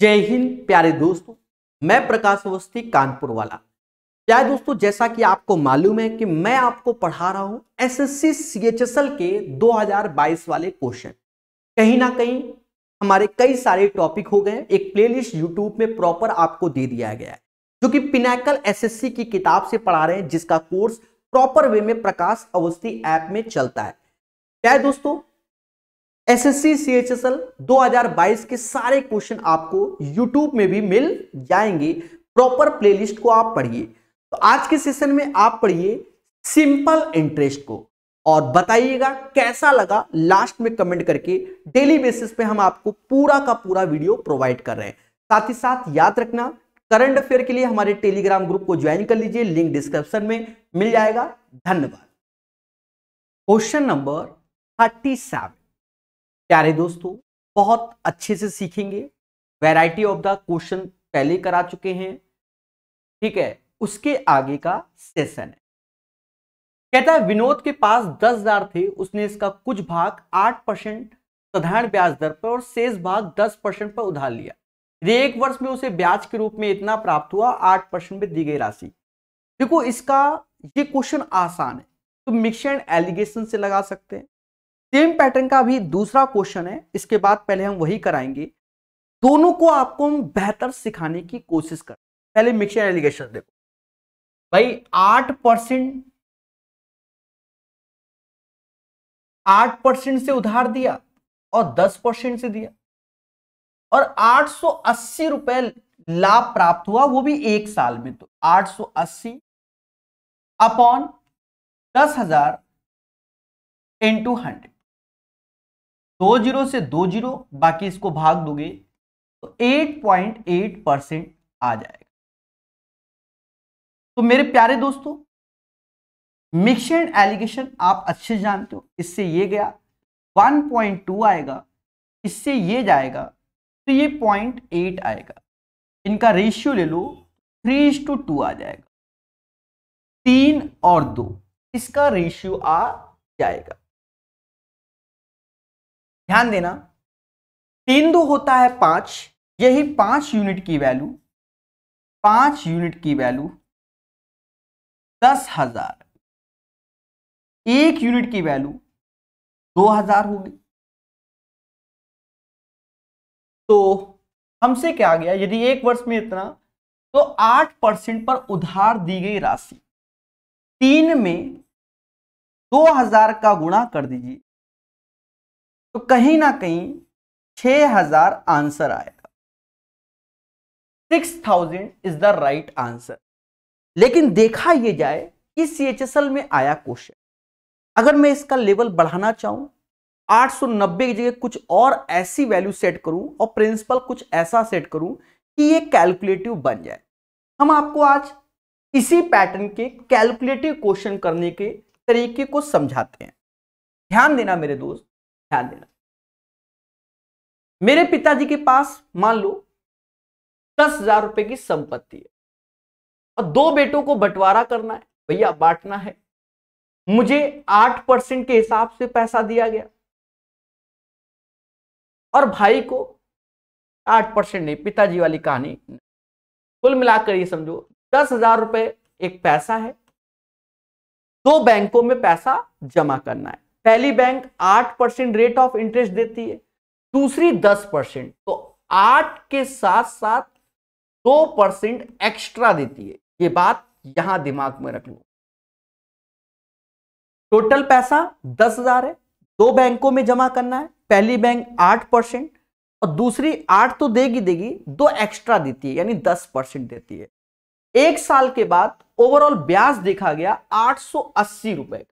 जय हिंद प्यारे दोस्तों मैं प्रकाश अवस्थी कानपुर वाला प्यारे दोस्तों जैसा कि आपको मालूम है कि मैं आपको पढ़ा रहा हूं एसएससी सीएचएसएल के 2022 वाले क्वेश्चन कहीं ना कहीं हमारे कई सारे टॉपिक हो गए एक प्लेलिस्ट यूट्यूब में प्रॉपर आपको दे दिया गया है जो कि पिनाकल एस की किताब से पढ़ा रहे हैं जिसका कोर्स प्रॉपर वे में प्रकाश अवस्थी ऐप में चलता है प्यारे दोस्तों एसएससी सीएचएसएल 2022 के सारे क्वेश्चन आपको यूट्यूब में भी मिल जाएंगे प्रॉपर प्लेलिस्ट को आप पढ़िए तो आज के सेशन में आप पढ़िए सिंपल इंटरेस्ट को और बताइएगा कैसा लगा लास्ट में कमेंट करके डेली बेसिस पे हम आपको पूरा का पूरा वीडियो प्रोवाइड कर रहे हैं साथ ही साथ याद रखना करंट अफेयर के लिए हमारे टेलीग्राम ग्रुप को ज्वाइन कर लीजिए लिंक डिस्क्रिप्शन में मिल जाएगा धन्यवाद क्वेश्चन नंबर थर्टी सेवन प्यारे दोस्तों बहुत अच्छे से सीखेंगे वैरायटी ऑफ द क्वेश्चन पहले करा चुके हैं ठीक है उसके आगे का सेशन है कहता है विनोद के पास दस हजार थे उसने इसका कुछ भाग आठ परसेंट साधारण ब्याज दर पर और शेष भाग दस परसेंट पर उधार लिया एक वर्ष में उसे ब्याज के रूप में इतना प्राप्त हुआ आठ परसेंट में दी गई राशि देखो इसका ये क्वेश्चन आसान है तो मिक्सर एंड एलिगेशन से लगा सकते हैं सेम पैटर्न का अभी दूसरा क्वेश्चन है इसके बाद पहले हम वही कराएंगे दोनों को आपको हम बेहतर सिखाने की कोशिश कर पहले मिक्सर एलिगेशन देखो भाई आठ परसेंट आठ परसेंट से उधार दिया और दस परसेंट से दिया और आठ सौ अस्सी रुपए लाभ प्राप्त हुआ वो भी एक साल में तो आठ सौ अस्सी अपॉन दस हजार इंटू हंड्रेड दो जीरो से दो जीरो बाकी इसको भाग दोगे तो एट पॉइंट एट परसेंट आ जाएगा तो मेरे प्यारे दोस्तों मिक्सड एलिगेशन आप अच्छे जानते हो इससे ये गया 1.2 आएगा इससे ये जाएगा तो ये पॉइंट एट आएगा इनका रेशियो ले लो थ्री टू टू आ जाएगा तीन और दो इसका रेशियो आ जाएगा ध्यान देना तीन दो होता है पांच यही पांच यूनिट की वैल्यू पांच यूनिट की वैल्यू दस हजार एक यूनिट की वैल्यू दो हजार होगी तो हमसे क्या आ गया यदि एक वर्ष में इतना तो आठ परसेंट पर उधार दी गई राशि तीन में दो हजार का गुणा कर दीजिए तो कहीं ना कहीं 6000 आंसर आएगा 6000 इज द राइट आंसर लेकिन देखा यह जाए कि सी में आया क्वेश्चन अगर मैं इसका लेवल बढ़ाना चाहूं 890 की जगह कुछ और ऐसी वैल्यू सेट करूं और प्रिंसिपल कुछ ऐसा सेट करूं कि ये कैलकुलेटिव बन जाए हम आपको आज इसी पैटर्न के कैलकुलेटिव क्वेश्चन करने के तरीके को समझाते हैं ध्यान देना मेरे दोस्त ध्यान देना मेरे पिताजी के पास मान लो दस हजार रुपए की संपत्ति है और दो बेटों को बंटवारा करना है भैया बांटना है मुझे आठ परसेंट के हिसाब से पैसा दिया गया और भाई को आठ परसेंट नहीं पिताजी वाली कहानी कुल मिलाकर ये समझो दस हजार रुपए एक पैसा है दो बैंकों में पैसा जमा करना है पहली बैंक आठ परसेंट रेट ऑफ इंटरेस्ट देती है दूसरी दस परसेंट तो आठ के साथ साथ दो परसेंट एक्स्ट्रा देती है ये बात यहां दिमाग में रख लो टोटल पैसा दस हजार है दो बैंकों में जमा करना है पहली बैंक आठ परसेंट और दूसरी आठ तो देगी देगी दो एक्स्ट्रा देती है यानी दस परसेंट देती है एक साल के बाद ओवरऑल ब्याज देखा गया आठ सौ अस्सी रुपए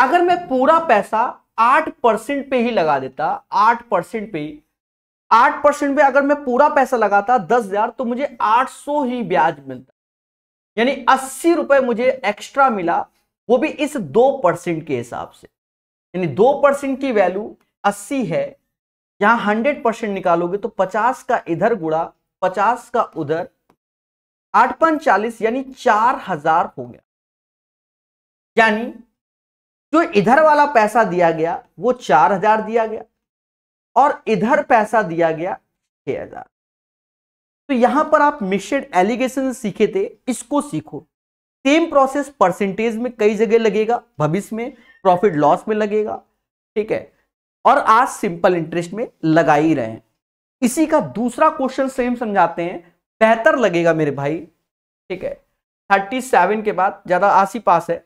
अगर मैं पूरा पैसा आठ परसेंट पे ही लगा देता आठ परसेंट पे ही आठ परसेंट पे अगर मैं पूरा पैसा लगाता दस हजार तो मुझे आठ सौ ही ब्याज मिलता यानी अस्सी रुपए मुझे एक्स्ट्रा मिला वो भी इस दो परसेंट के हिसाब से यानी दो परसेंट की वैल्यू अस्सी है यहाँ हंड्रेड परसेंट निकालोगे तो पचास का इधर गुड़ा पचास का उधर आठ पंच चालीस यानी चार हजार हो गया यानी जो तो इधर वाला पैसा दिया गया वो चार हजार दिया गया और इधर पैसा दिया गया छह हजार तो यहां पर आप मिक्सड एलिगेशन सीखे थे इसको सीखो सेम प्रोसेस परसेंटेज में कई जगह लगेगा भविष्य में प्रॉफिट लॉस में लगेगा ठीक है और आज सिंपल इंटरेस्ट में लगा ही रहे हैं इसी का दूसरा क्वेश्चन सेम समझाते हैं बेहतर लगेगा मेरे भाई ठीक है थर्टी सेवन के बाद ज्यादा आसी पास है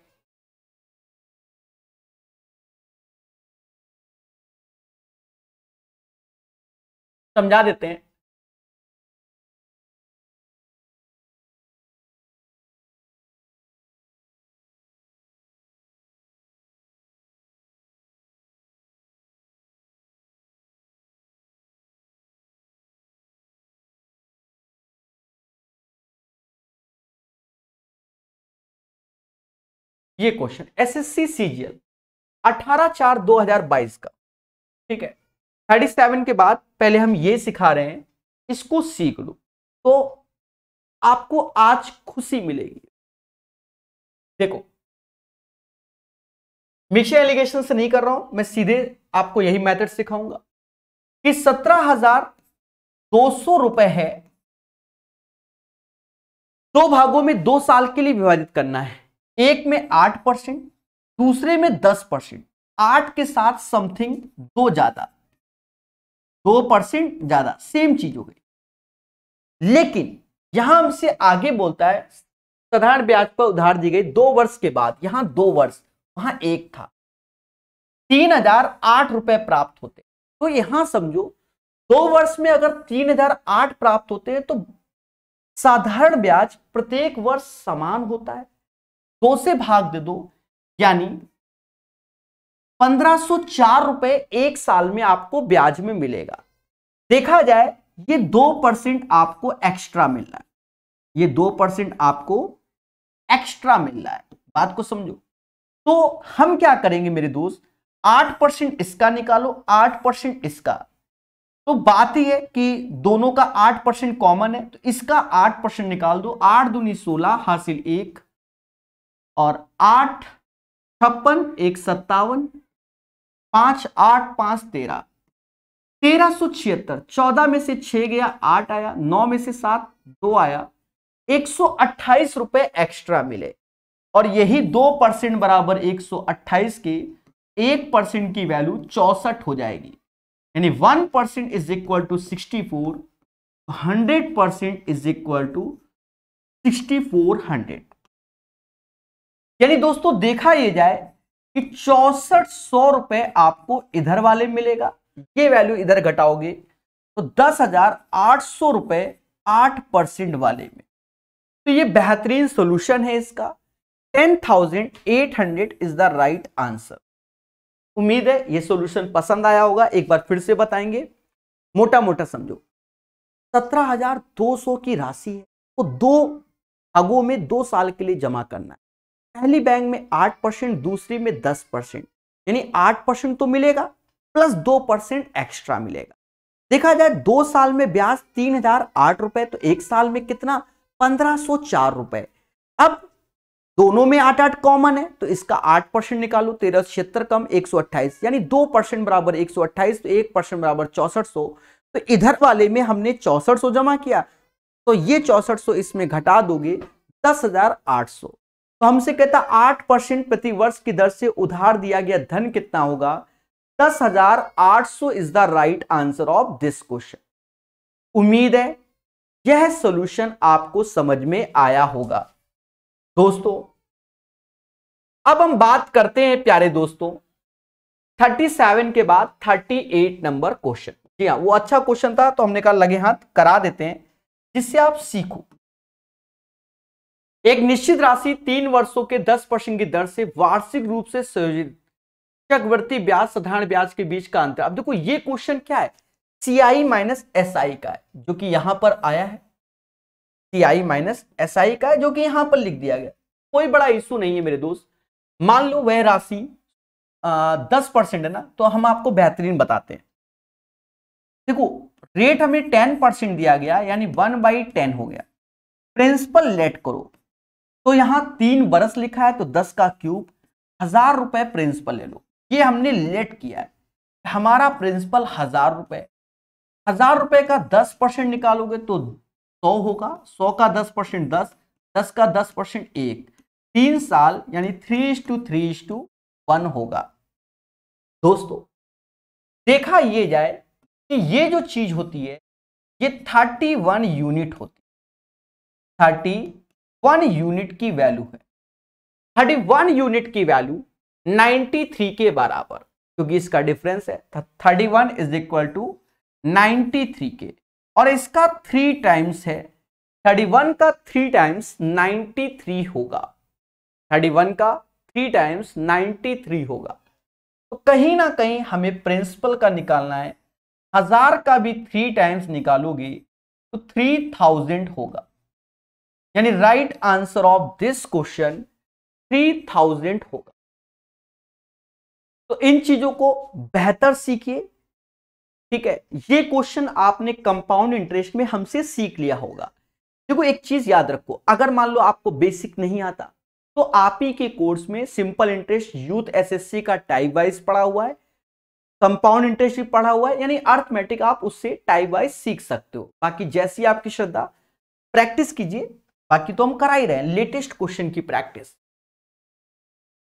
समझा देते हैं ये क्वेश्चन एसएससी सीजीएल 18 चार 2022 का ठीक है थर्टी सेवन के बाद पहले हम ये सिखा रहे हैं इसको सीख लो तो आपको आज खुशी मिलेगी देखो मिक्सर एलिगेशन से नहीं कर रहा हूं मैं सीधे आपको यही मेथड सिखाऊंगा कि सत्रह हजार दो सौ रुपए है दो भागों में दो साल के लिए विभाजित करना है एक में आठ परसेंट दूसरे में दस परसेंट आठ के साथ समथिंग दो ज्यादा दो परसेंट ज्यादा सेम चीज हो गई लेकिन यहां हमसे आगे बोलता है साधारण ब्याज पर उधार दी गई दो वर्ष के बाद यहां दो वर्ष वहां एक था तीन हजार आठ रुपए प्राप्त होते तो यहां समझो दो वर्ष में अगर तीन हजार आठ प्राप्त होते हैं तो साधारण ब्याज प्रत्येक वर्ष समान होता है दो से भाग दे दो यानी पंद्रह रुपए एक साल में आपको ब्याज में मिलेगा देखा जाए ये दो परसेंट आपको एक्स्ट्रा मिल रहा है ये दो परसेंट आपको एक्स्ट्रा मिल रहा है बात को समझो तो हम क्या करेंगे मेरे दोस्त आठ परसेंट इसका निकालो आठ परसेंट इसका तो बात यह है कि दोनों का आठ परसेंट कॉमन है तो इसका आठ परसेंट निकाल दो आठ दूनी सोलह हासिल एक और आठ छप्पन एक सत्तावन पांच आठ पांच तेरह तेरह सो छिहत्तर चौदह में से छह गया आठ आया नौ में से सात दो आया एक सौ अट्ठाईस रुपए एक्स्ट्रा मिले और यही दो परसेंट बराबर एक सौ अट्ठाईस के एक परसेंट की वैल्यू चौसठ हो जाएगी यानी one percent is equal to sixty four hundred percent is equal to sixty four hundred यानी दोस्तों देखा यह जाए कि चौसठ सौ रुपए आपको इधर वाले मिलेगा ये वैल्यू इधर घटाओगे तो दस हजार आठ सौ रुपए आठ परसेंट वाले में तो ये बेहतरीन सोल्यूशन है इसका ten thousand eight hundred is the right answer उम्मीद है ये सोल्यूशन पसंद आया होगा एक बार फिर से बताएंगे मोटा मोटा समझो सत्रह हजार दो सौ की राशि है वो तो दो अगो में दो साल के लिए जमा करना है पहली बैंक में आठ परसेंट दूसरी में दस परसेंट यानी आठ परसेंट तो मिलेगा प्लस दो परसेंट एक्स्ट्रा मिलेगा देखा जाए दो साल में ब्याज तीन हजार आठ रुपए तो एक साल में कितना पंद्रह सौ चार रुपए अब दोनों में आठ आठ कॉमन है तो इसका आठ परसेंट निकालो तेरह छिहत्तर कम एक सौ अट्ठाईस यानी दो परसेंट बराबर एक सौ अट्ठाईस तो एक परसेंट बराबर चौसठ सौ तो इधर वाले में हमने चौसठ सौ जमा किया तो ये चौसठ सौ इसमें घटा दोगे दस हजार आठ सौ तो हमसे कहता आठ परसेंट प्रति वर्ष की दर से उधार दिया गया धन कितना होगा दस हजार आठ सौ is the right answer of this question उम्मीद है यह सोल्यूशन आपको समझ में आया होगा दोस्तों अब हम बात करते हैं प्यारे दोस्तों 37 के बाद 38 नंबर क्वेश्चन जी हाँ वो अच्छा क्वेश्चन था तो हमने कहा लगे हाथ करा देते हैं जिससे आप सीखो एक निश्चित राशि तीन वर्षों के दस परसेंट की दर से वार्षिक रूप से संयोजित चक्रवर्ती ब्याज साधारण ब्याज के बीच का अंतर अब देखो ये क्वेश्चन क्या है सी आई माइनस एस आई का है जो कि यहां पर आया है सी आई माइनस एस आई का है जो कि यहां पर लिख दिया गया कोई बड़ा इश्यू नहीं है मेरे दोस्त मान लो वह राशि दस परसेंट है ना तो हम आपको बेहतरीन बताते हैं देखो रेट हमें टेन परसेंट दिया गया यानी वन बाई टेन हो गया प्रिंसिपल लेट करो तो यहां तीन बरस लिखा है तो दस का क्यूब हजार रुपए प्रिंसिपल ले लो ये हमने लेट किया है हमारा प्रिंसिपल हजार रुपए हजार रुपए का दस परसेंट निकालोगे तो सौ होगा सौ का दस परसेंट दस दस का दस परसेंट एक तीन साल यानी three is to three is to one होगा दोस्तों देखा ये जाए कि ये जो चीज होती है ये थर्टी वन यूनिट होती है थर्टी वन यूनिट की वैल्यू है थर्टी वन यूनिट की वैल्यू नाइन्टी थ्री के बराबर क्योंकि इसका डिफरेंस है thirty one is equal to ninety three के और इसका थ्री टाइम्स है थर्टी वन का थ्री टाइम्स नाइन्टी थ्री होगा थर्टी वन का थ्री टाइम्स नाइनटी थ्री होगा तो कहीं ना कहीं हमें प्रिंसिपल का निकालना है हजार का भी थ्री टाइम्स निकालोगे तो थ्री थाउजेंड होगा यानी right answer of this question 3000 होगा तो इन चीजों को बेहतर सीखिए ठीक है ये क्वेश्चन आपने कंपाउंड इंटरेस्ट में हमसे सीख लिया होगा देखो एक चीज याद रखो अगर मान लो आपको बेसिक नहीं आता तो आप ही के कोर्स में सिंपल इंटरेस्ट यूथ एसएससी का टाइप वाइज पढ़ा हुआ है कंपाउंड इंटरेस्ट भी पढ़ा हुआ है यानी अर्थमेटिक आप उससे टाइप वाइज सीख सकते हो बाकी जैसी आपकी श्रद्धा प्रैक्टिस कीजिए बाकी तो हम करा ही रहे हैं लेटेस्ट क्वेश्चन की प्रैक्टिस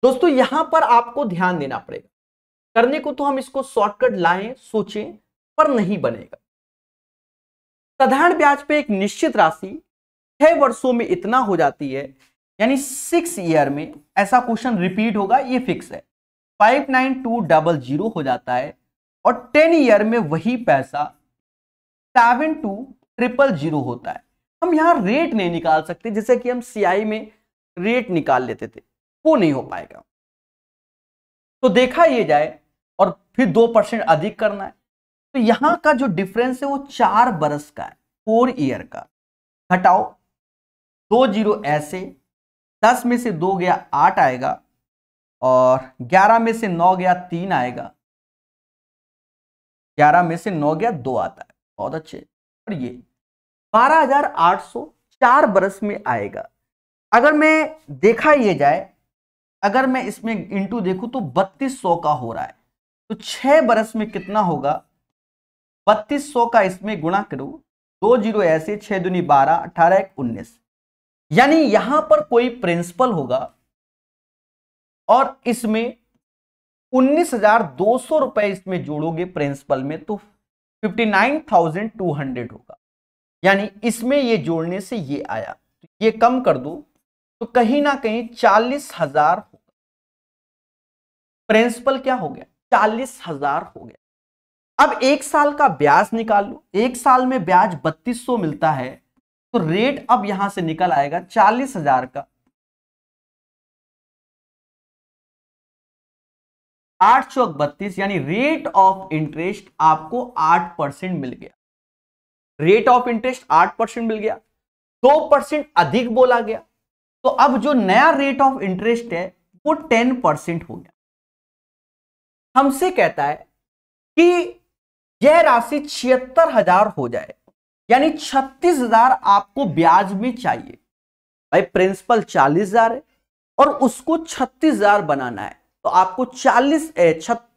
दोस्तों यहां पर आपको ध्यान देना पड़ेगा करने को तो हम इसको शॉर्टकट लाएं सोचें पर नहीं बनेगा साधारण ब्याज पे एक निश्चित राशि छह वर्षों में इतना हो जाती है यानी सिक्स ईयर में ऐसा क्वेश्चन रिपीट होगा ये फिक्स है five nine two double zero हो जाता है और टेन ईयर में वही पैसा सेवन टू ट्रिपल जीरो होता है हम यहाँ रेट नहीं निकाल सकते जैसे कि हम सीआई में रेट निकाल लेते थे वो नहीं हो पाएगा तो देखा ये जाए और फिर दो परसेंट अधिक करना है तो यहाँ का जो डिफरेंस है वो चार बरस का है फोर ईयर का घटाओ दो जीरो ऐसे दस में से दो गया आठ आएगा और ग्यारह में से नौ गया तीन आएगा ग्यारह में से नौ गया दो आता है बहुत अच्छे और ये 12,800 चार बरस में आएगा अगर मैं देखा ये जाए अगर मैं इसमें इंटू देखूं तो 3200 का हो रहा है तो छह बरस में कितना होगा 3200 का इसमें गुणा करो दो जीरो ऐसे छह दुनी बारह अठारह एक उन्नीस यानी यहां पर कोई प्रिंसिपल होगा और इसमें उन्नीस हजार दो सौ रुपए इसमें जोड़ोगे प्रिंसिपल में तो fifty nine thousand two hundred होगा यानी इसमें ये जोड़ने से ये आया तो ये कम कर दो तो कहीं ना कहीं चालीस हजार होगा प्रिंसिपल क्या हो गया चालीस हजार हो गया अब एक साल का ब्याज निकाल लो एक साल में ब्याज बत्तीस सौ मिलता है तो रेट अब यहां से निकल आएगा चालीस हजार का आठ सौ बत्तीस यानी रेट ऑफ इंटरेस्ट आपको आठ परसेंट मिल गया रेट ऑफ इंटरेस्ट आठ परसेंट मिल गया दो परसेंट अधिक बोला गया तो अब जो नया रेट ऑफ इंटरेस्ट है वो टेन परसेंट हो गया हमसे कहता है कि यह राशि छिहत्तर हजार हो जाए यानी छत्तीस हजार आपको ब्याज में चाहिए भाई प्रिंसिपल चालीस हजार है और उसको छत्तीस हजार बनाना है तो आपको चालीस छत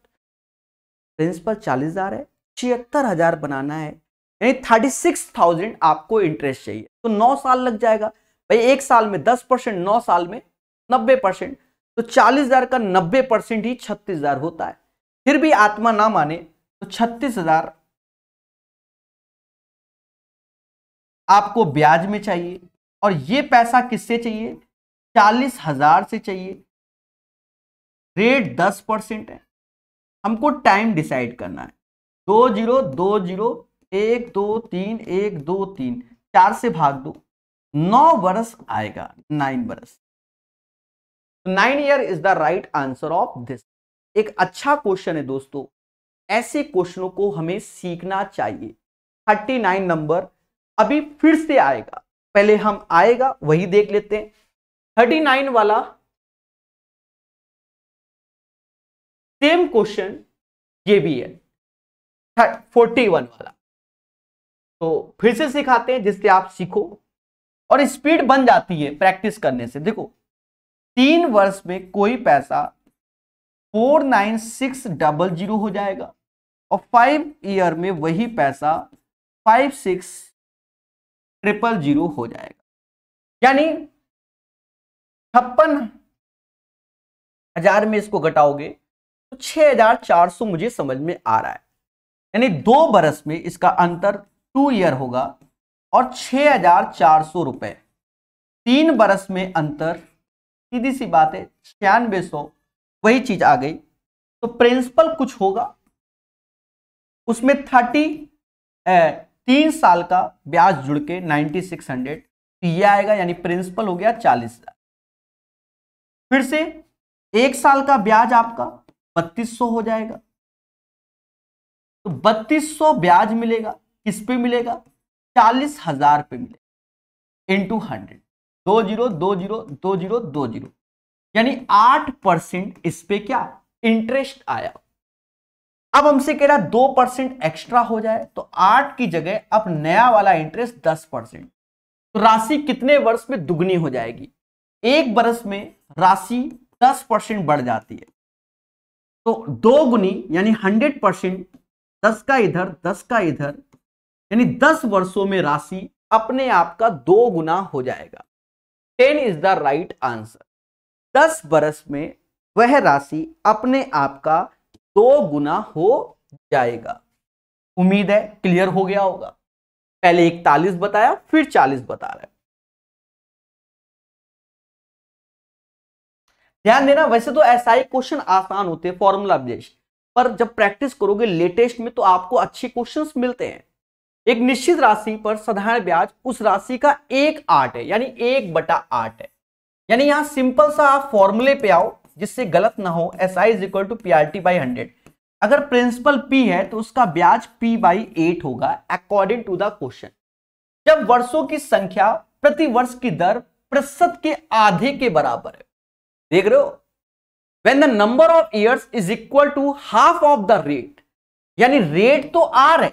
प्रिंसिपल चालीस हजार है छिहत्तर हजार बनाना है यानी थर्टी सिक्स थाउजेंड आपको इंटरेस्ट चाहिए तो नौ साल लग जाएगा भाई एक साल में दस परसेंट नौ साल में नब्बे परसेंट तो चालीस हजार का नब्बे परसेंट ही छत्तीस हजार होता है फिर भी आत्मा ना माने तो छत्तीस हजार आपको ब्याज में चाहिए और ये पैसा किससे चाहिए चालीस हजार से चाहिए रेट दस परसेंट है हमको टाइम डिसाइड करना है दो जीरो दो जीरो एक दो तीन एक दो तीन चार से भाग दो नौ वर्ष आएगा नाइन वर्ष nine year is the right answer of this एक अच्छा क्वेश्चन है दोस्तों ऐसे क्वेश्चनों को हमें सीखना चाहिए थर्टी नाइन नंबर अभी फिर से आएगा पहले हम आएगा वही देख लेते हैं थर्टी नाइन वाला सेम क्वेश्चन ये भी है फोर्टी वन वाला तो फिर से सिखाते हैं जिससे आप सीखो और स्पीड बन जाती है प्रैक्टिस करने से देखो तीन वर्ष में कोई पैसा four nine six double zero हो जाएगा और फाइव ईयर में वही पैसा फाइव सिक्स ट्रिपल जीरो हो जाएगा यानी छप्पन हजार में इसको घटाओगे तो छह हजार चार सौ मुझे समझ में आ रहा है यानी दो बरस में इसका अंतर टू ईयर होगा और छह हजार चार सौ रुपए तीन बरस में अंतर सीधी सी बात है छियानवे सौ वही चीज आ गई तो प्रिंसिपल कुछ होगा उसमें थर्टी तीन साल का ब्याज जुड़ के नाइनटी सिक्स हंड्रेड तो यह आएगा यानी प्रिंसिपल हो गया चालीस हजार फिर से एक साल का ब्याज आपका बत्तीस सौ हो जाएगा तो बत्तीस सौ ब्याज मिलेगा किस पे मिलेगा चालीस हजार पे मिलेगा इंटू हंड्रेड दो जीरो दो जीरो दो जीरो दो जीरो यानी आठ परसेंट इस पे क्या इंटरेस्ट आया अब हमसे कह रहा दो परसेंट एक्स्ट्रा हो जाए तो आठ की जगह अब नया वाला इंटरेस्ट दस परसेंट तो राशि कितने वर्ष में दुगनी हो जाएगी एक वर्ष में राशि दस परसेंट बढ़ जाती है तो दो गुनी यानी हंड्रेड परसेंट दस का इधर दस का इधर यानी दस वर्षों में राशि अपने आप का दो गुना हो जाएगा ten is the right answer दस वर्ष में वह राशि अपने आप का दो गुना हो जाएगा उम्मीद है क्लियर हो गया होगा पहले इकतालीस बताया फिर चालीस बता रहे ध्यान देना वैसे तो ऐसा ही क्वेश्चन आसान होते हैं फॉर्मूला बेस्ड पर जब प्रैक्टिस करोगे लेटेस्ट में तो आपको अच्छे क्वेश्चंस मिलते हैं एक निश्चित राशि पर साधारण ब्याज उस राशि का एक आठ है यानी एक बटा आठ है यानी यहां सिंपल सा आप फॉर्मूले पे आओ जिससे गलत ना हो S I is equal to P R T by hundred अगर प्रिंसिपल पी है तो उसका ब्याज पी बाई एट होगा अकॉर्डिंग टू द क्वेश्चन जब वर्षों की संख्या प्रति वर्ष की दर प्रतिशत के आधे के बराबर है देख रहे हो when the number of years is equal to half of the rate यानी रेट तो आर है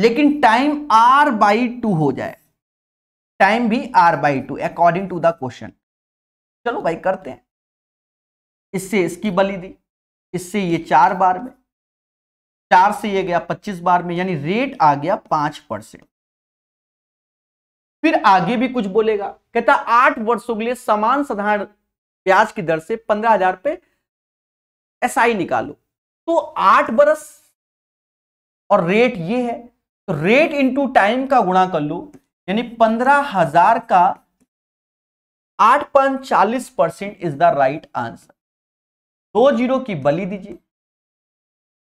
लेकिन टाइम आर बाई टू हो जाए टाइम भी R by two according to the question चलो भाई करते हैं इससे इसकी बलि दी इससे ये चार बार में चार से ये गया पच्चीस बार में यानी रेट आ गया पांच परसेंट फिर आगे भी कुछ बोलेगा कहता आठ वर्षों के लिए समान साधारण ब्याज की दर से पंद्रह हजार पे एसआई निकालो तो आठ बरस और रेट ये है तो रेट इंटू टाइम का गुणा कर लो यानी पंद्रह हजार का आठ पॉइंट चालीस percent is the right answer दो जीरो की बलि दीजिए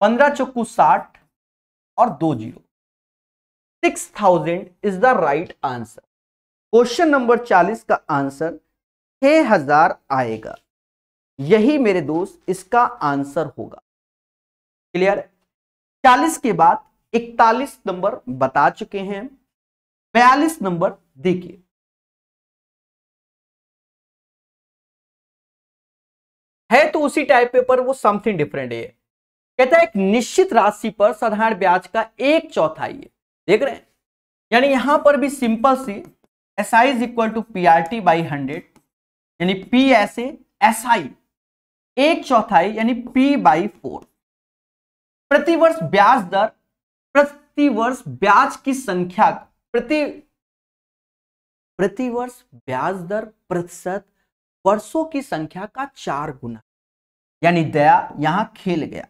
पंद्रह चौकू साठ और दो zero six thousand is the right answer question number चालीस का आंसर छह हजार आएगा यही मेरे दोस्त इसका आंसर होगा क्लियर चालीस के बाद इकतालीस नंबर बता चुके हैं बयालीस नंबर देखिए है तो उसी टाइप पे पर वो समथिंग डिफरेंट है कहता है एक निश्चित राशि पर साधारण ब्याज का एक चौथाई है देख रहे हैं यानी यहां पर भी simple C S I is equal to P R T by hundred यानी पी एस एस आई एक चौथाई यानी पी बाई फोर प्रतिवर्ष ब्याज दर प्रतिवर्ष ब्याज की संख्या प्रति प्रतिवर्ष ब्याज दर प्रतिशत वर्षों की संख्या का चार गुना यानी दया यहां खेल गया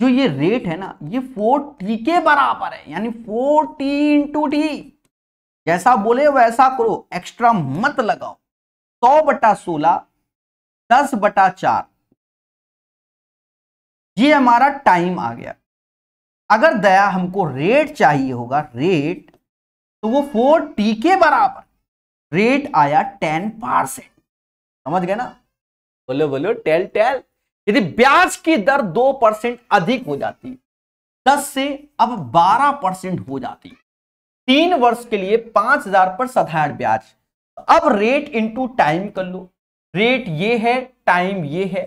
जो ये रेट है ना ये फोर टी के बराबर है यानी फोर टी इंटू टी जैसा बोले वैसा करो एक्स्ट्रा मत लगाओ सौ तो बटा सोलह दस बटा चार ये हमारा टाइम आ गया अगर दया हमको रेट चाहिए होगा रेट तो वो फोर टी के बराबर रेट आया टेन परसेंट समझ गए ना बोलो बोलो टेल टेल यदि ब्याज की दर दो परसेंट अधिक हो जाती दस से अब बारह परसेंट हो जाती तीन वर्ष के लिए पांच हजार पर साधारण ब्याज तो अब रेट इनटू टाइम कर लो रेट ये है टाइम ये है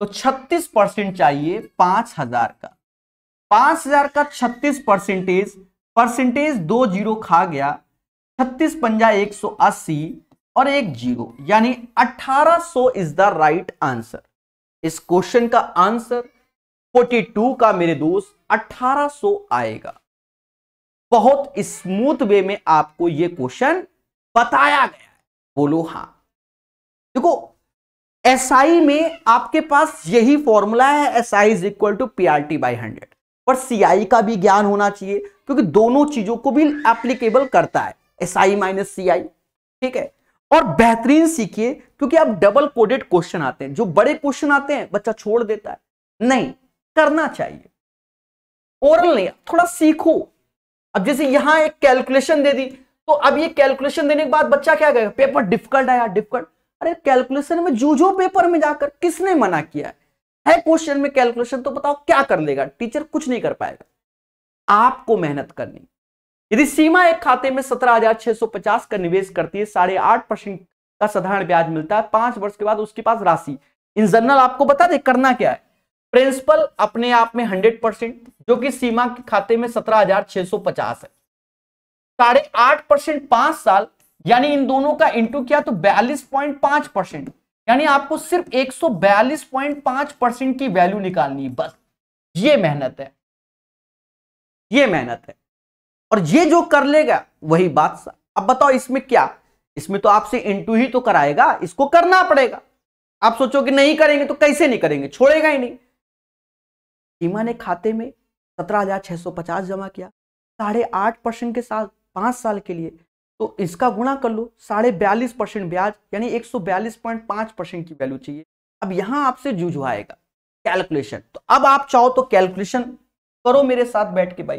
तो छत्तीस परसेंट चाहिए पांच हजार का पांच हजार का छत्तीस परसेंटेज परसेंटेज दो जीरो खा गया छत्तीस पंजा एक सौ अस्सी और एक जीरो यानी अठारह सो इज द राइट आंसर इस क्वेश्चन का आंसर फोर्टी टू का मेरे दोस्त अठारह सो आएगा बहुत स्मूथ वे में आपको यह क्वेश्चन बताया गया है बोलो हां देखो एसआई SI में आपके पास यही फॉर्मूला है SI is equal to P R T by hundred पर सीआई का भी ज्ञान होना चाहिए क्योंकि दोनों चीजों को भी एप्लीकेबल करता है एस आई माइनस सी आई ठीक है और बेहतरीन सीखिए क्योंकि अब डबल कोडेड क्वेश्चन आते हैं जो बड़े क्वेश्चन आते हैं बच्चा छोड़ देता है नहीं करना चाहिए ओरल नहीं थोड़ा सीखो अब जैसे यहां एक कैलकुलेशन दे दी तो अब ये कैलकुलेशन देने के बाद बच्चा क्या करेगा पेपर डिफिकल्ट आया डिफिकल्ट अरे कैलकुलेशन में जूझो पेपर में जाकर किसने मना किया है है क्वेश्चन में कैलकुलेशन तो बताओ क्या कर लेगा टीचर कुछ नहीं कर पाएगा आपको मेहनत करनी यदि सीमा एक खाते में सत्रह हजार छह सौ पचास का निवेश करती है साढ़े आठ परसेंट का साधारण ब्याज मिलता है पांच वर्ष के बाद उसके पास राशि इन जनरल आपको बता दे करना क्या है प्रिंसिपल अपने आप में हंड्रेड परसेंट जो कि सीमा के खाते में सत्रह हजार छह सौ पचास है साढ़े आठ परसेंट पांच साल यानी इन दोनों का इंटू किया तो बयालीस पॉइंट पांच परसेंट यानी आपको सिर्फ 142.5 परसेंट की वैल्यू निकालनी है बस ये मेहनत है ये मेहनत है और ये जो कर लेगा वही बात अब बताओ इसमें क्या इसमें तो आपसे इंटू ही तो कराएगा इसको करना पड़ेगा आप सोचोगे नहीं करेंगे तो कैसे नहीं करेंगे छोड़ेगा ही नहीं सीमा ने खाते में सत्रह हजार छह सौ पचास जमा किया साढ़े आठ परसेंट के साथ पांच साल के लिए तो इसका गुणा कर लो साढ़े बयालीस परसेंट ब्याज यानी एक सौ बयालीस पॉइंट पांच परसेंट की वैल्यू चाहिए अब यहां आपसे जूझवाएगा कैलकुलेशन तो अब आप चाहो तो कैलकुलेशन करो मेरे साथ बैठ के भाई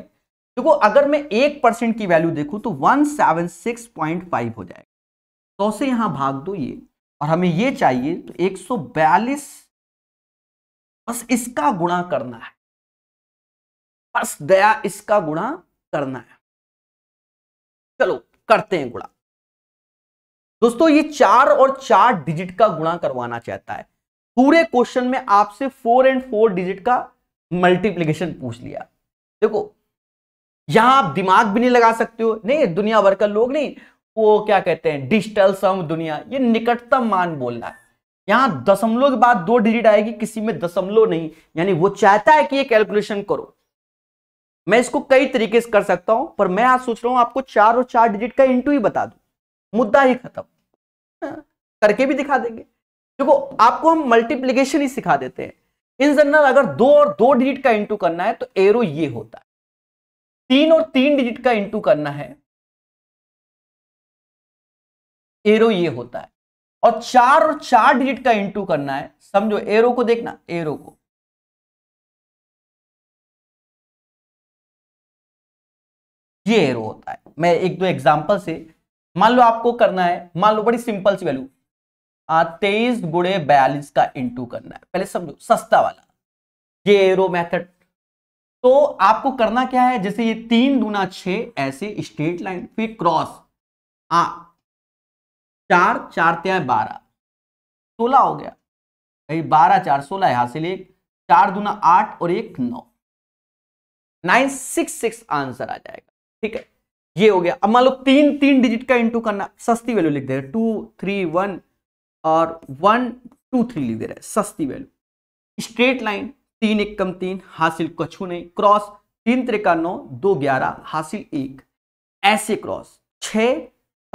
देखो अगर मैं एक परसेंट की वैल्यू देखूं तो one seven six point five हो जाएगा तो से यहां भाग दो ये और हमें ये चाहिए तो एक सौ बयालीस बस इसका गुणा करना है बस दया इसका गुणा करना है चलो करते हैं गुणा दोस्तों ये चार और चार डिजिट का गुणा करवाना चाहता है पूरे क्वेश्चन में आपसे फोर एंड फोर डिजिट का मल्टीप्लीकेशन पूछ लिया देखो यहां आप दिमाग भी नहीं लगा सकते हो नहीं दुनिया भर का लोग नहीं वो क्या कहते हैं डिजिटल सम दुनिया ये निकटतम मान बोलना है यहां दशमलव के बाद दो डिजिट आएगी किसी में दशमलव नहीं यानी वो चाहता है कि ये कैलकुलेशन करो मैं इसको कई तरीके से कर सकता हूं पर मैं आज सोच रहा हूं आपको चार और चार डिजिट का इंटू ही बता दू मुद्दा ही खत्म हाँ, करके भी दिखा देंगे देखो आपको हम मल्टीप्लीकेशन ही सिखा देते हैं इन जनरल अगर दो और दो डिजिट का इंटू करना है तो एरो ये होता है तीन और तीन डिजिट का इंटू करना है एरो ये होता है और चार और चार डिजिट का इंटू करना है समझो एरो को देखना एरो को ये एरो होता है मैं एक दो एग्जाम्पल से मान लो आपको करना है मान लो बड़ी सिंपल सी वैल्यू तेईस गुड़े बयालीस का इंटू करना है पहले समझो सस्ता वाला ये एरो मेथड तो आपको करना क्या है जैसे ये तीन दूना छ ऐसे स्ट्रेट लाइन फिर क्रॉस आ चार चार त्या बारह सोलह हो गया बारह चार सोलह यहां से ले चार दूना आठ और एक नौ नाइन सिक्स सिक्स आंसर आ जाएगा ठीक है ये हो गया अब मान लो तीन तीन डिजिट का इंटू करना सस्ती वैल्यू लिख दे रहे टू थ्री वन और वन टू थ्री लिख दे रहे सस्ती वैल्यू स्ट्रेट लाइन तीन एक कम तीन हासिल कछु नहीं क्रॉस तीन त्रिका नौ दो ग्यारह हासिल एक ऐसे क्रॉस छ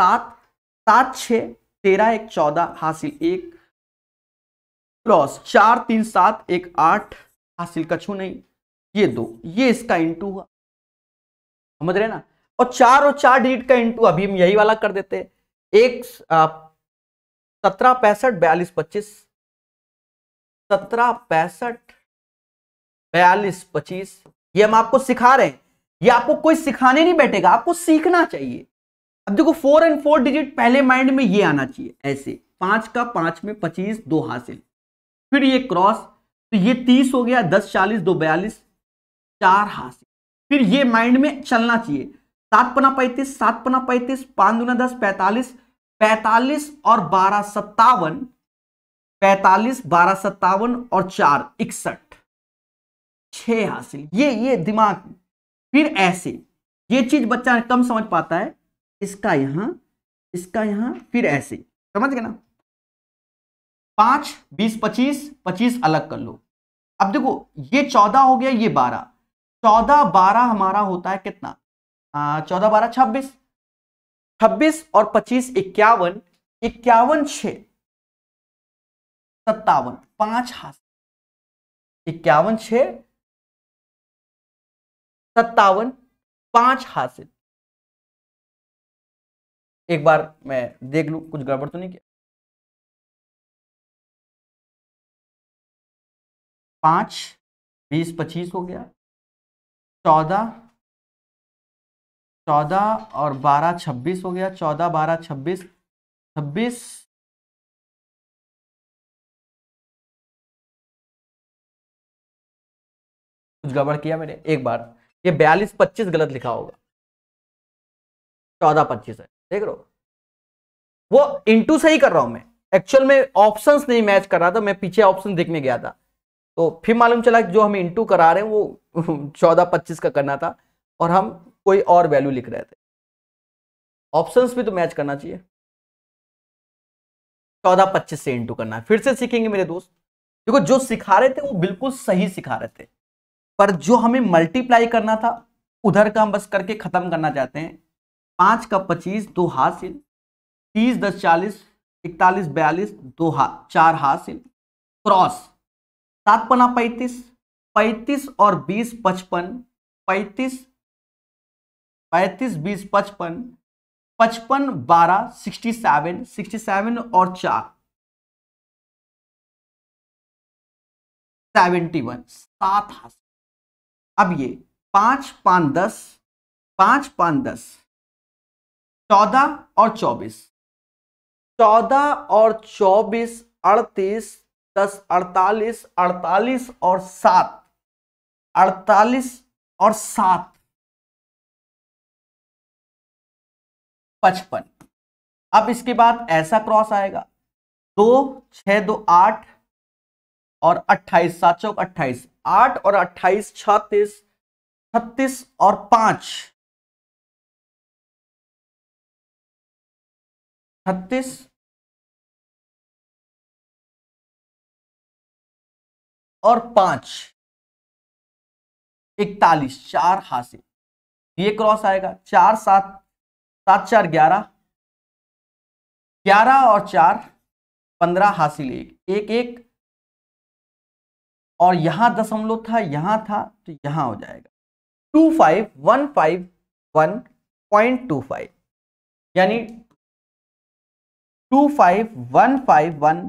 सात सात छ तेरह एक चौदह हासिल एक क्रॉस चार तीन सात एक आठ हासिल कछू नहीं ये दो ये इसका इंटू हुआ समझ रहे ना और चार और चार डिजिट का इंटू अभी हम यही वाला कर देते एक सत्रह पैंसठ बयालीस पच्चीस सत्रह पैंसठ बयालीस पच्चीस ये हम आपको सिखा रहे हैं ये आपको कोई सिखाने नहीं बैठेगा आपको सीखना चाहिए अब देखो फोर एंड फोर डिजिट पहले माइंड में ये आना चाहिए ऐसे पांच का पांच में पच्चीस दो हासिल फिर ये क्रॉस तो ये तीस हो गया दस चालीस दो बयालीस चार हासिल फिर ये माइंड में चलना चाहिए सात पना पैंतीस सात पना पैंतीस पांच दुना दस पैंतालीस पैंतालीस और बारह सत्तावन पैतालीस बारह सत्तावन और चार इकसठ छ हासिल ये ये दिमाग फिर ऐसे ये चीज बच्चा कम समझ पाता है इसका यहां इसका यहां फिर ऐसे समझ गए ना पांच बीस पच्चीस पच्चीस अलग कर लो अब देखो ये चौदह हो गया ये बारह चौदह बारह हमारा होता है कितना चौदह बारह छब्बीस छब्बीस और पच्चीस इक्यावन इक्यावन छ सत्तावन पांच हाथ इक्यावन छ सत्तावन पांच हासिल एक बार मैं देख लू कुछ गड़बड़ तो नहीं किया पांच बीस पच्चीस हो गया चौदह चौदह और बारह छब्बीस हो गया चौदह बारह छब्बीस छब्बीस कुछ गड़बड़ किया मैंने एक बार ये बयालीस पच्चीस गलत लिखा होगा चौदह पच्चीस है देख रहा वो इंटू सही कर रहा हूं मैं एक्चुअल में ऑप्शंस नहीं मैच कर रहा था मैं पीछे ऑप्शन देखने गया था तो फिर मालूम चला कि जो हम इंटू करा रहे हैं वो चौदह पच्चीस का करना था और हम कोई और वैल्यू लिख रहे थे ऑप्शंस भी तो मैच करना चाहिए चौदह पच्चीस से इंटू करना है फिर से सीखेंगे मेरे दोस्त देखो जो सिखा रहे थे वो बिल्कुल सही सिखा रहे थे पर जो हमें मल्टीप्लाई करना था उधर का हम बस करके खत्म करना चाहते हैं पाँच का पच्चीस दो हासिल तीस दस चालीस इकतालीस बयालीस दो हा चार हासिल क्रॉस सात पना पैंतीस पैंतीस और बीस पचपन पैंतीस पैंतीस बीस पचपन पचपन बारह सिक्सटी सेवन सिक्सटी सेवन और चार सेवेंटी वन सात अब ये पांच पान दस पांच पान दस चौदह और चौबीस चौदह और चौबीस अड़तीस दस अड़तालीस अड़तालीस और सात अड़तालीस और सात पचपन अब इसके बाद ऐसा क्रॉस आएगा दो छ दो आठ और अट्ठाईस सात चौक अट्ठाईस आठ और अट्ठाईस छत्तीस छत्तीस और पांच छत्तीस और पांच इकतालीस चार हासिल ये क्रॉस आएगा चार सात सात चार ग्यारह ग्यारह और चार पंद्रह हासिल एक एक एक और यहां दशमलव था यहां था तो यहां हो जाएगा two five one five one point two five यानी two five one five one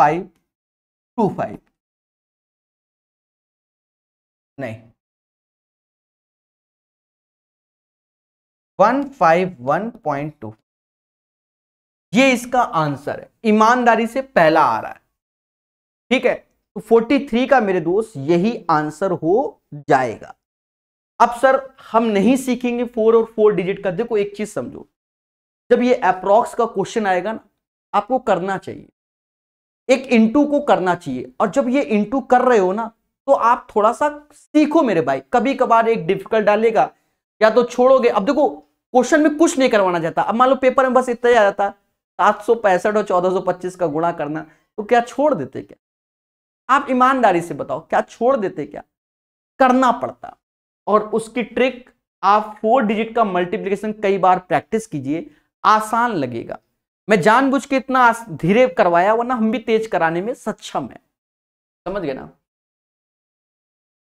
five two five नहीं one five one point two ये इसका आंसर है ईमानदारी से पहला आ रहा है ठीक है तो फोर्टी थ्री का मेरे दोस्त यही आंसर हो जाएगा अब सर हम नहीं सीखेंगे फोर और फोर डिजिट का देखो एक चीज समझो जब ये अप्रॉक्स का क्वेश्चन आएगा ना आपको करना चाहिए एक इंटू को करना चाहिए और जब ये इंटू कर रहे हो ना तो आप थोड़ा सा सीखो मेरे भाई कभी कभार एक डिफिकल्ट डालेगा या तो छोड़ोगे अब देखो क्वेश्चन में कुछ नहीं करवाना चाहता अब मान लो पेपर में बस इतना ही आ जाता सात सौ पैंसठ और चौदह सौ पच्चीस का गुणा करना तो क्या छोड़ देते क्या आप ईमानदारी से बताओ क्या छोड़ देते क्या करना पड़ता और उसकी ट्रिक आप फोर डिजिट का मल्टीप्लीकेशन कई बार प्रैक्टिस कीजिए आसान लगेगा मैं जानबूझ के इतना धीरे करवाया वरना हम भी तेज कराने में सक्षम है समझ गए ना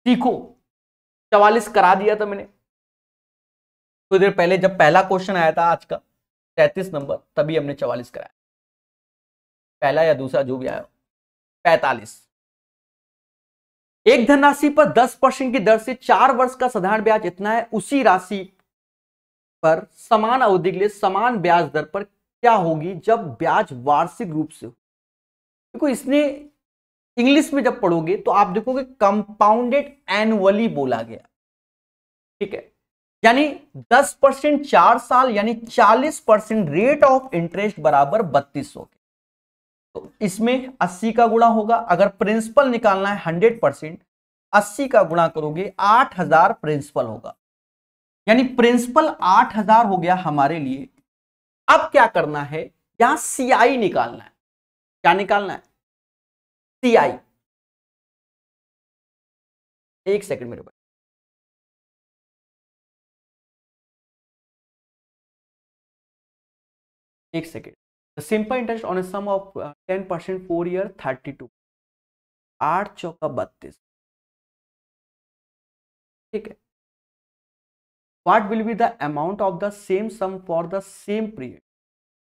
सीखो चवालीस करा दिया था मैंने कुछ तो देर पहले जब पहला क्वेश्चन आया था आज का तैतीस नंबर तभी हमने चवालीस कराया पहला या दूसरा जो भी आया पैतालीस एक धनराशि पर दस परसेंट की दर से चार वर्ष का साधारण ब्याज इतना है उसी राशि पर समान अवधि के लिए समान ब्याज दर पर क्या होगी जब ब्याज वार्षिक रूप से हो देखो इसने इंग्लिश में जब पढ़ोगे तो आप देखोगे कंपाउंडेड एनुअली बोला गया ठीक है यानी 10 परसेंट चार साल यानी 40 परसेंट रेट ऑफ इंटरेस्ट बराबर बत्तीस हो तो इसमें 80 का गुणा होगा अगर प्रिंसिपल निकालना है 100 परसेंट अस्सी का गुणा करोगे 8000 प्रिंसिपल होगा यानी प्रिंसिपल 8000 हो गया हमारे लिए अब क्या करना है यहां सीआई निकालना है क्या निकालना है आई एक सेकंड मेरे पास एक second simple interest on sum of ten percent four year thirty two आठ चौका बत्तीस ठीक है what will be the amount of the same sum for the same period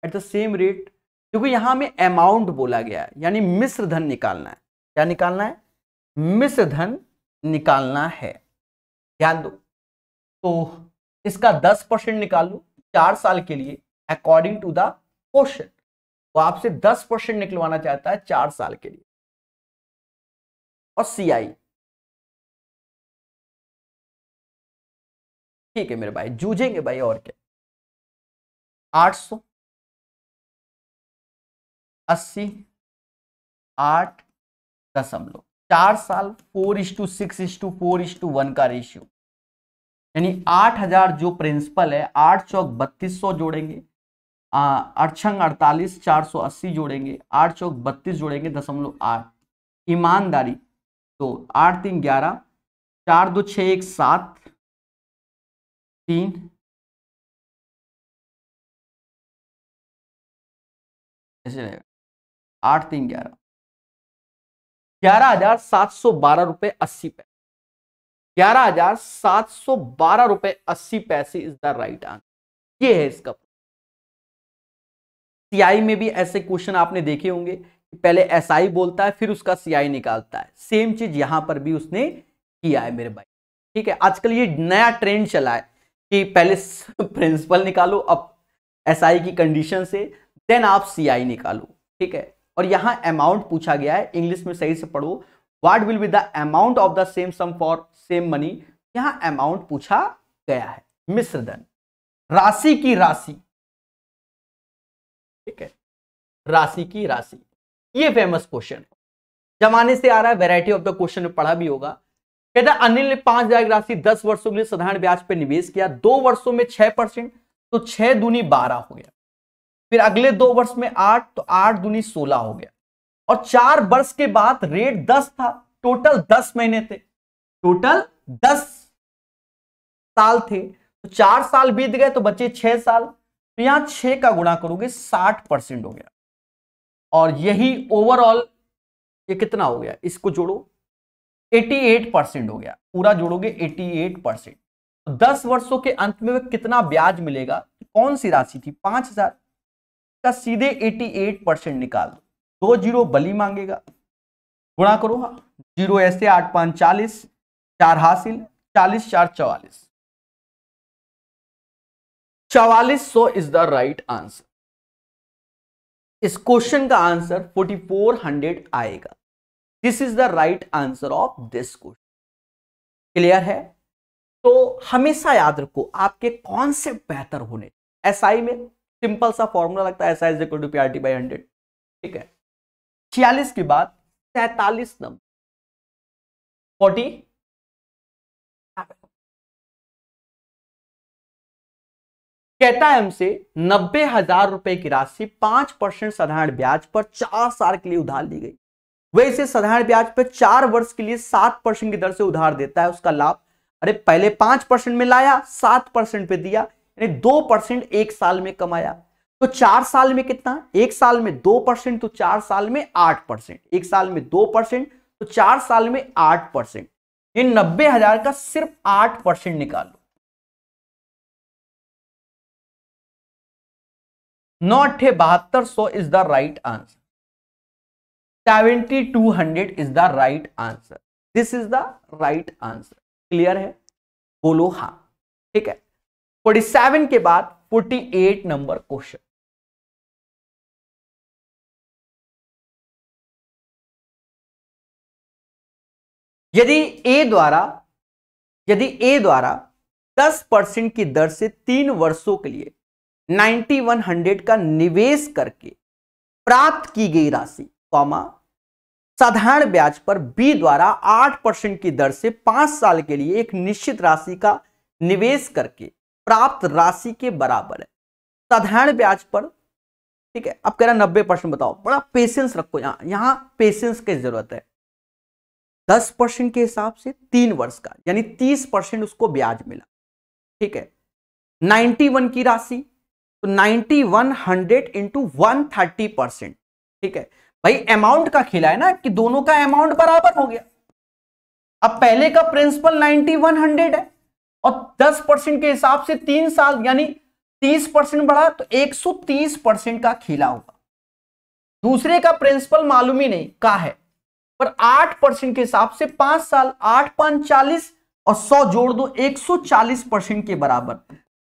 at the same rate क्योंकि यहां में अमाउंट बोला गया है यानी मिश्र धन निकालना है क्या निकालना है मिश्र धन निकालना है ध्यान दो तो इसका दस परसेंट निकाल लो चार साल के लिए अकॉर्डिंग टू द क्वेश्चन वो आपसे दस परसेंट निकलवाना चाहता है चार साल के लिए और सीआई ठीक है मेरे भाई जूझेंगे भाई और क्या आठ सौ अस्सी आठ दशमलव चार साल four is to six is to four is to one का रेशियो यानी आठ हजार जो प्रिंसिपल है आठ चौक बत्तीस सौ जोड़ेंगे अड़छंग अड़तालीस चार सौ अस्सी जोड़ेंगे आठ चौक बत्तीस जोड़ेंगे दशमलव आठ ईमानदारी तो आठ तीन ग्यारह चार दो छ एक सात तीन ऐसे रहेगा आठ तीन ग्यारह ग्यारह हजार सात सौ बारह रुपए अस्सी पैसे ग्यारह हजार सात सौ बारह रुपए अस्सी पैसे इज द राइट आंसर ये है इसका सीआई में भी ऐसे क्वेश्चन आपने देखे होंगे पहले एसआई बोलता है फिर उसका सीआई निकालता है सेम चीज यहां पर भी उसने किया है मेरे भाई ठीक है आजकल ये नया ट्रेंड चला है कि पहले प्रिंसिपल निकालो अब एसआई की कंडीशन से देन आप सीआई निकालो ठीक है और यहां अमाउंट पूछा गया है इंग्लिश में सही से पढ़ो what will be the amount of the same sum for same money यहां अमाउंट पूछा गया है धन राशि की राशि ठीक है राशि की राशि ये फेमस क्वेश्चन जमाने से आ रहा है वेराइटी ऑफ द क्वेश्चन पढ़ा भी होगा कहता अनिल ने पांच हजार राशि दस वर्षों के लिए साधारण ब्याज पर निवेश किया दो वर्षों में छह परसेंट तो छह दूनी बारह हो गया फिर अगले दो वर्ष में आठ तो आठ दुनी सोलह हो गया और चार वर्ष के बाद रेट दस था टोटल दस महीने थे टोटल दस साल थे तो चार साल बीत गए तो बचे छह साल तो यहां छह का गुणा करोगे साठ परसेंट हो गया और यही ओवरऑल ये कितना हो गया इसको जोड़ो 88 परसेंट हो गया पूरा जोड़ोगे 88 परसेंट तो दस वर्षों के अंत में कितना ब्याज मिलेगा कौन सी राशि थी पांच हजार का सीधे 88 परसेंट निकाल दो दो जीरो बली मांगेगा गुणा करो हाँ। जीरो ऐसे आठ पांच चालीस चार हासिल चालीस चार चवालीस चवालीस सो इज द राइट आंसर इस क्वेश्चन का आंसर 4400 आएगा this is the right answer of this question clear है तो हमेशा याद रखो आपके कॉन्सेप्ट बेहतर होने एसआई SI में सिंपल सा फॉर्मूला लगता है S P R T by hundred ठीक है छियालीस के बाद सैतालीस नंबर फोर्टी कहता है हमसे नब्बे हजार रुपए की राशि पांच परसेंट साधारण ब्याज पर चार साल के लिए उधार ली गई वह इसे साधारण ब्याज पर चार वर्ष के लिए सात परसेंट की दर से उधार देता है उसका लाभ अरे पहले पांच परसेंट में लाया सात परसेंट पे दिया यानी दो परसेंट एक साल में कमाया तो चार साल में कितना एक साल में दो परसेंट तो चार साल में आठ परसेंट एक साल में दो परसेंट तो चार साल में आठ परसेंट ये नब्बे हजार का सिर्फ आठ परसेंट निकाल लो नौ अठे बहत्तर सौ is the right answer seventy two hundred is the right answer this is the right answer clear है बोलो हाँ ठीक है 47 के बाद 48 नंबर क्वेश्चन यदि ए द्वारा यदि ए द्वारा 10 परसेंट की दर से तीन वर्षों के लिए 9100 का निवेश करके प्राप्त की गई राशि कॉमा साधारण ब्याज पर बी द्वारा 8 परसेंट की दर से पांच साल के लिए एक निश्चित राशि का निवेश करके प्राप्त राशि के बराबर है साधारण ब्याज पर ठीक है अब कह रहा नब्बे परसेंट बताओ बड़ा पेशेंस रखो यहां यहां पेशेंस की जरूरत है दस परसेंट के हिसाब से तीन वर्ष का यानी तीस परसेंट उसको ब्याज मिला ठीक है नाइन्टी वन की राशि तो ninety one hundred into one thirty percent ठीक है भाई अमाउंट का खिला है ना कि दोनों का अमाउंट बराबर हो गया अब पहले का प्रिंसिपल नाइन्टी वन हंड्रेड है और 10 परसेंट के हिसाब से तीन साल यानी 30 परसेंट बढ़ा तो 130 परसेंट का खिला होगा दूसरे का प्रिंसिपल मालूम ही नहीं का है पर 8 परसेंट के हिसाब से पांच साल आठ पांच चालीस और 100 जोड़ दो 140 परसेंट के बराबर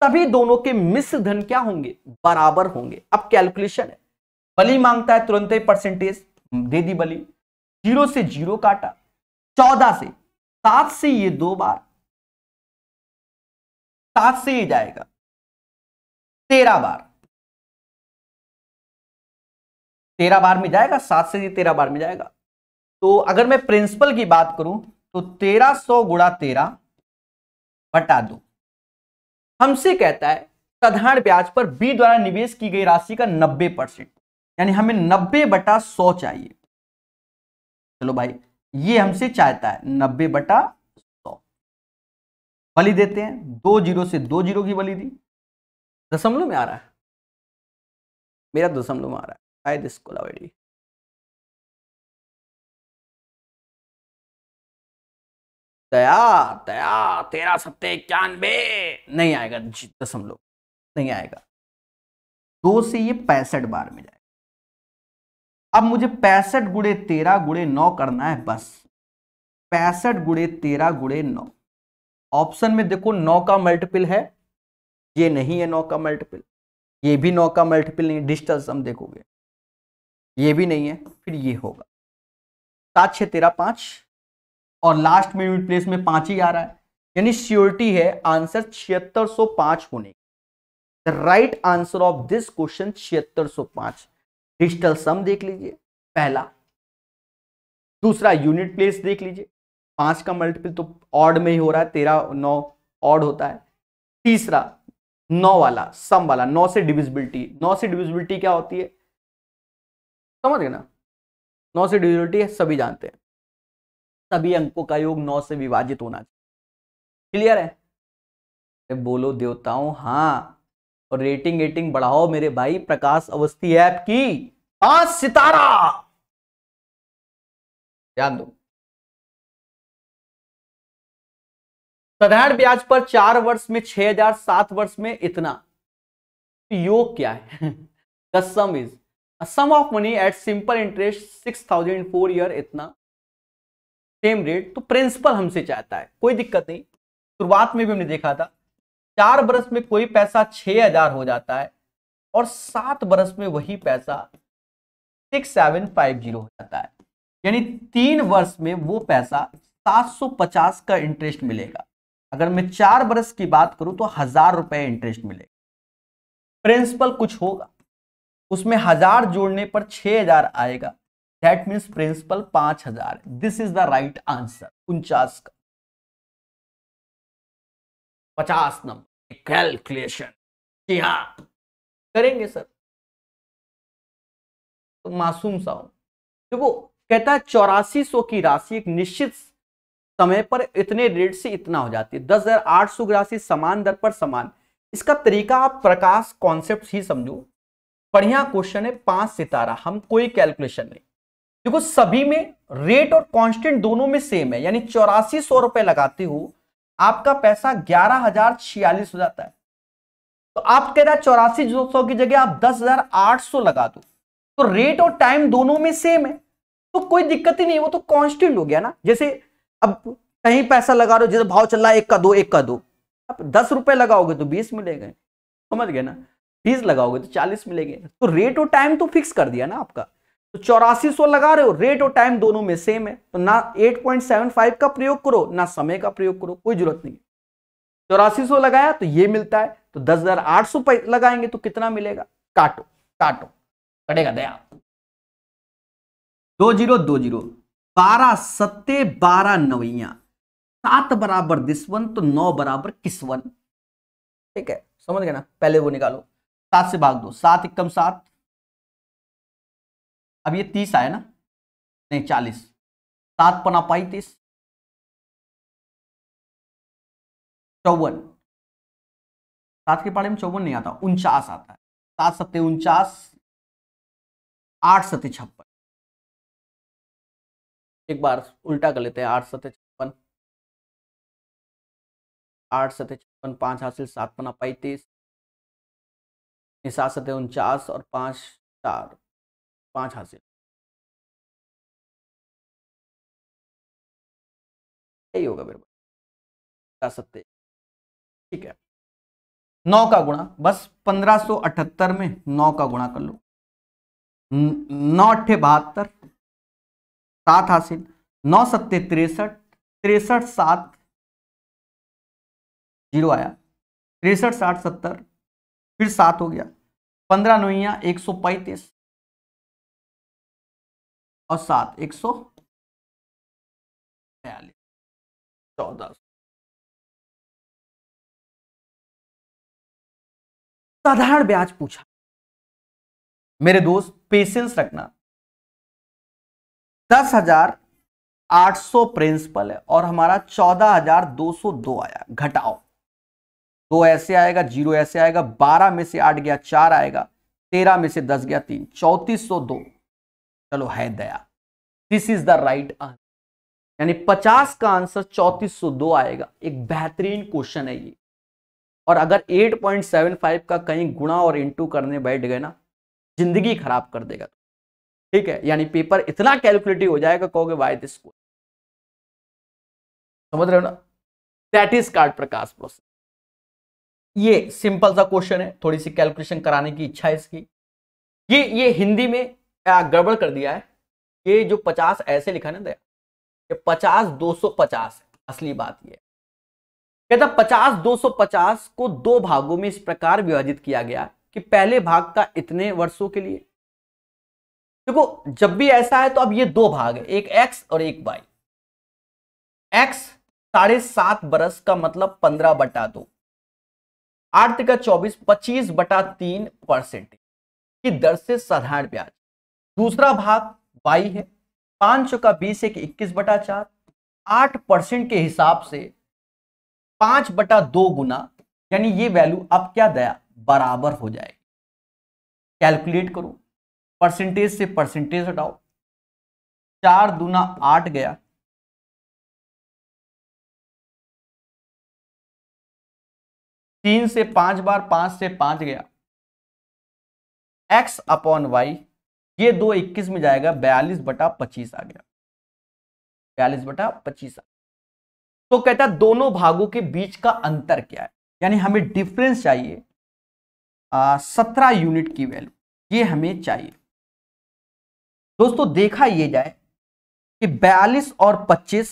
तभी दोनों के मिश्र धन क्या होंगे बराबर होंगे अब कैलकुलेशन है बली मांगता है तुरंत परसेंटेज दे दी बली जीरो से जीरो काटा चौदह से सात से ये दो बार सात से ही जाएगा तेरह बार तेरह बार में जाएगा सात से ही तेरह बार में जाएगा तो अगर मैं प्रिंसिपल की बात करूं तो तेरह सौ गुड़ा तेरह बटा दो हमसे कहता है साधारण ब्याज पर बी द्वारा निवेश की गई राशि का नब्बे परसेंट यानी हमें नब्बे बटा सौ चाहिए चलो भाई ये हमसे चाहता है नब्बे बटा बलि देते हैं दो जीरो से दो जीरो की बलि दी दशमलव में आ रहा है मेरा दशमलव में आ रहा है शायद इसको लावेडी दया दया तेरा सत्ते इक्यानबे नहीं आएगा दशमलव नहीं आएगा दो से ये पैंसठ बार में जाएगा अब मुझे पैंसठ गुड़े तेरह गुड़े नौ करना है बस पैंसठ गुड़े तेरह गुड़े नौ ऑप्शन में देखो नौ का मल्टीपल है ये नहीं है नौ का मल्टीपल ये भी नौ का मल्टीपल नहीं डिजिटल सम देखोगे ये भी नहीं है फिर ये होगा सात छः तेरह पाँच और लास्ट में यूनिट प्लेस में पाँच ही आ रहा है यानी श्योरिटी है आंसर छिहत्तर सौ पाँच होने की the right answer of this question छिहत्तर सौ पाँच डिजिटल सम देख लीजिए पहला दूसरा यूनिट प्लेस देख लीजिए पांच का मल्टीपल तो ऑड में ही हो रहा है तेरह नौ ऑड होता है तीसरा नौ वाला सम वाला नौ से डिविजिबिलिटी नौ से डिविजिबिलिटी क्या होती है समझ गए ना नौ से डिविजिबिलिटी सभी जानते हैं सभी अंकों का योग नौ से विभाजित होना चाहिए क्लियर है बोलो देवताओं हाँ और रेटिंग रेटिंग बढ़ाओ मेरे भाई प्रकाश अवस्थी ऐप की पांच सितारा ध्यान दो साधारण ब्याज पर चार वर्ष में छह हजार सात वर्ष में इतना योग क्या है the sum is sum of money at simple interest six thousand four year इतना सेम रेट तो प्रिंसिपल हमसे चाहता है कोई दिक्कत नहीं शुरुआत में भी हमने देखा था चार बरस में कोई पैसा छह हजार हो जाता है और सात बरस में वही पैसा सिक्स सेवन फाइव जीरो हो जाता है यानी तीन वर्ष में वो पैसा सात सौ पचास का इंटरेस्ट मिलेगा अगर मैं चार बरस की बात करूं तो हजार रुपए इंटरेस्ट मिलेगा प्रिंसिपल कुछ होगा उसमें हजार जोड़ने पर छह हजार आएगा दैट मीन्स प्रिंसिपल पांच हजार this is the right answer उनचास का पचास नंबर कैलकुलेशन जी हाँ करेंगे सर तो मासूम सा हो तो देखो कहता है चौरासी सौ की राशि एक निश्चित समय पर इतने रेट से इतना हो जाती है दस हजार आठ सौ ग्रासी समान दर पर समान इसका तरीका आप प्रकाश कॉन्सेप्ट ही समझो बढ़िया क्वेश्चन है पांच सितारा हम कोई कैलकुलेशन नहीं देखो सभी में रेट और कांस्टेंट दोनों में सेम है यानी चौरासी सौ रुपए लगाते हो आपका पैसा ग्यारह हजार छियालीस हो जाता है तो आप कह रहे चौरासी सौ की जगह आप दस हजार आठ सौ लगा दो तो रेट और टाइम दोनों में सेम है तो कोई दिक्कत ही नहीं वो तो कांस्टेंट हो गया ना जैसे अब कहीं पैसा लगा रहे हो जैसे भाव चल रहा है एक का दो एक का दो अब दस रुपए लगाओगे तो बीस मिलेंगे समझ गए ना बीस लगाओगे तो चालीस मिलेंगे तो रेट और टाइम तो फिक्स कर दिया ना आपका तो चौरासी सौ लगा रहे हो रेट और टाइम दोनों में सेम है तो ना 8.75 का प्रयोग करो ना समय का प्रयोग करो कोई जरूरत नहीं है चौरासी सौ लगाया तो ये मिलता है तो दस हजार आठ सौ लगाएंगे तो कितना मिलेगा काटो काटो कटेगा दया दो जीरो दो जीरो बारह सत्ते बारह नवैया सात बराबर दिसवन तो नौ बराबर किसवन ठीक है समझ गए ना पहले वो निकालो सात से भाग दो सात इक्कम सात अब ये तीस आया ना नहीं चालीस सात पना पैतीस चौवन सात के पाड़े में चौवन नहीं आता उनचास आता है सात सत्ते उनचास आठ सत्य छप्पन एक बार उल्टा कर लेते हैं आठ सत्य छप्पन आठ सत्य छप्पन पाँच हासिल सात पना पैंतीस सात सत्य उनचास और पाँच चार पाँच हासिल यही होगा मेरे पास सत्य ठीक है नौ का गुणा बस पंद्रह सौ अठहत्तर में नौ का गुणा कर लो नौ अठे बहत्तर सात हासिल नौ सत्ते तिरसठ तिरसठ सात जीरो आया तिरसठ साठ सत्तर फिर सात हो गया पंद्रह नोया एक सौ पैंतीस और सात एक सौ बयालीस चौदह साधारण ब्याज पूछा मेरे दोस्त पेशेंस रखना दस हजार आठ सौ प्रिंसिपल है और हमारा चौदह हजार दो सौ दो आया घटाओ दो ऐसे आएगा जीरो ऐसे आएगा बारह में से आठ गया चार आएगा तेरह में से दस गया तीन चौतीस सौ दो चलो है दया this is the right answer यानी पचास का आंसर चौतीस सौ दो आएगा एक बेहतरीन क्वेश्चन है ये और अगर 8.75 का कहीं गुणा और इंटू करने बैठ गए ना जिंदगी खराब कर देगा ठीक है यानी पेपर इतना कैलकुलेटिव हो जाएगा कहोगे वाई दिस क्वेश्चन समझ रहे हो ना दैट इज कार्ड प्रकाश प्रोसेस ये सिंपल सा क्वेश्चन है थोड़ी सी कैलकुलेशन कराने की इच्छा है इसकी ये ये हिंदी में गड़बड़ कर दिया है ये जो पचास ऐसे लिखा ना दया ये पचास दो सौ पचास है असली बात ये कहता पचास दो सौ पचास को दो भागों में इस प्रकार विभाजित किया गया कि पहले भाग का इतने वर्षों के लिए देखो जब भी ऐसा है तो अब ये दो भाग है एक एक्स और एक वाई एक्स साढ़े सात बरस का मतलब पंद्रह बटा दो आठ का चौबीस पच्चीस बटा तीन परसेंटेज की दर से साधारण ब्याज दूसरा भाग वाई है पांच का बीस एक इक्कीस बटा चार आठ परसेंट के हिसाब से पांच बटा दो गुना यानी ये वैल्यू अब क्या दया बराबर हो जाएगी कैलकुलेट करो परसेंटेज से परसेंटेज हटाओ चार दूना आठ गया तीन से पांच बार पांच से पांच गया एक्स अपॉन वाई ये दो इक्कीस में जाएगा बयालीस बटा पच्चीस आ गया बयालीस बटा पच्चीस आ तो कहता है दोनों भागों के बीच का अंतर क्या है यानी हमें डिफरेंस चाहिए सत्रह यूनिट की वैल्यू ये हमें चाहिए दोस्तों देखा ये जाए कि 42 और 25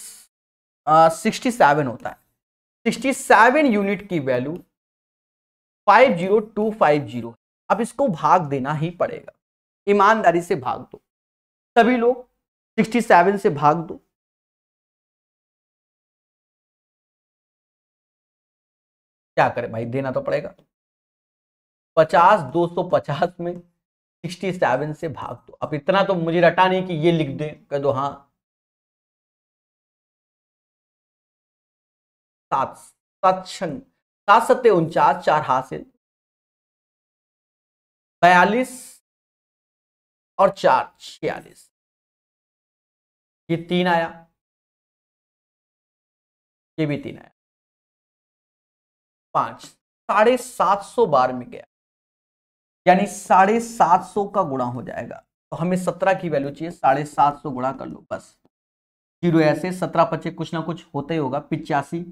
आ, 67 होता है 67 यूनिट की वैल्यू 50250 अब इसको भाग देना ही पड़ेगा ईमानदारी से भाग दो सभी लोग 67 से भाग दो क्या करें भाई देना तो पड़ेगा 50 250 में सिक्सटी सेवन से भाग दो अब इतना तो मुझे रटा नहीं कि ये लिख दे कह दो हाँ सात सात सात उनचास चार हासिल बयालीस और चार छियालीस ये तीन आया ये भी तीन आया पांच साढ़े सात सौ बार में गया यानी साढ़े सात सौ का गुणा हो जाएगा तो हमें सत्रह की वैल्यू चाहिए साढ़े सात सौ गुणा कर लो बस जीरो ऐसे सत्रह पच्चीस कुछ ना कुछ होते ही होगा पिचासी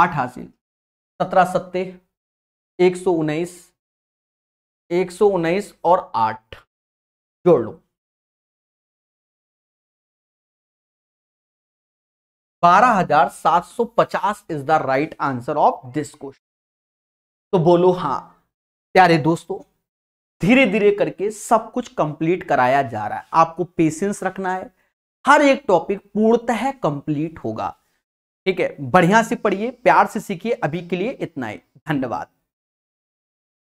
आठ हासिल सत्रह सत्ते एक सौ उन्नीस एक सौ उन्नीस और आठ जोड़ लो बारह हजार सात सौ पचास is the right answer of this question तो बोलो हाँ प्यारे दोस्तों धीरे धीरे करके सब कुछ कंप्लीट कराया जा रहा है आपको पेशेंस रखना है हर एक टॉपिक पूर्णतः कंप्लीट होगा ठीक है बढ़िया से पढ़िए प्यार से सीखिए अभी के लिए इतना ही धन्यवाद